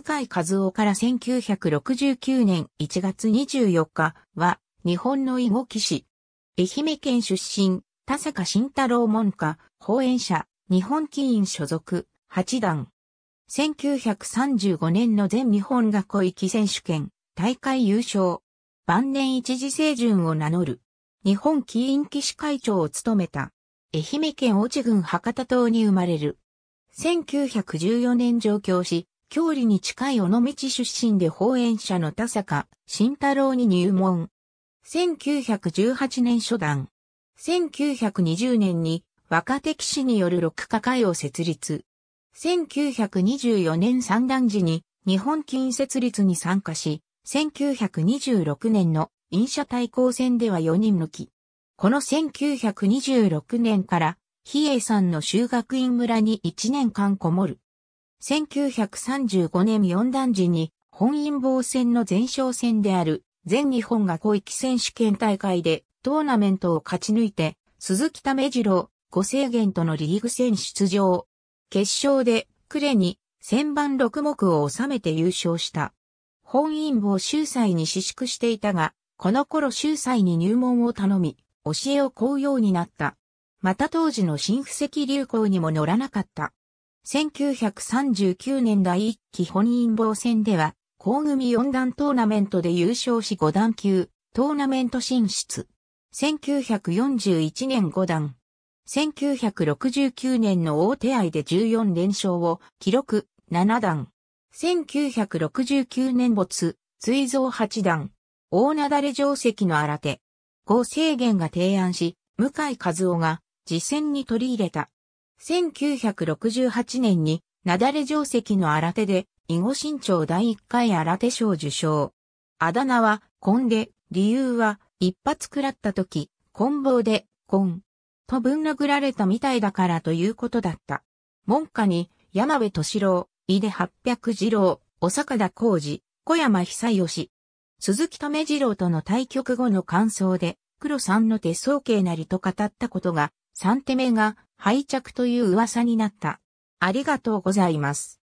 向井和夫から1969年1月24日は、日本の囲碁騎士。愛媛県出身、田坂慎太郎門下、講演者、日本棋院所属、八段。1935年の全日本学校域選手権、大会優勝。晩年一時成順を名乗る。日本棋院騎士会長を務めた。愛媛県越智郡博多島に生まれる。1914年上京し、郷里に近い尾道出身で法演者の田坂慎太郎に入門。1918年初段。1920年に若手騎士による六課会を設立。1924年三段時に日本金設立に参加し、1926年の印者対抗戦では4人抜き。この1926年から、比叡山の修学院村に1年間こもる。1935年四段時に本因坊戦の前哨戦である全日本が広域選手権大会でトーナメントを勝ち抜いて鈴木為次郎、五制限とのリーグ戦出場。決勝で呉に千番六目を収めて優勝した。本因坊秀才に私縮していたが、この頃秀才に入門を頼み、教えを請うようになった。また当時の新布石流行にも乗らなかった。1939年第1期本因坊戦では、高組4段トーナメントで優勝し5段級、トーナメント進出。1941年5段。1969年の大手合で14連勝を記録7段。1969年没、追蔵8段。大なだれ定石の新手。合制限が提案し、向井和夫が実戦に取り入れた。1968年に、なだれ定石の新手で、囲碁新潮第1回新手賞受賞。あだ名は、コンで、理由は、一発食らった時、棍棒で、コン。とぶん殴られたみたいだからということだった。門下に、山部敏郎、井出八百次郎、小坂田浩二、小山久義。鈴木留次郎との対局後の感想で、黒さんの手相形なりと語ったことが、三手目が廃着という噂になった。ありがとうございます。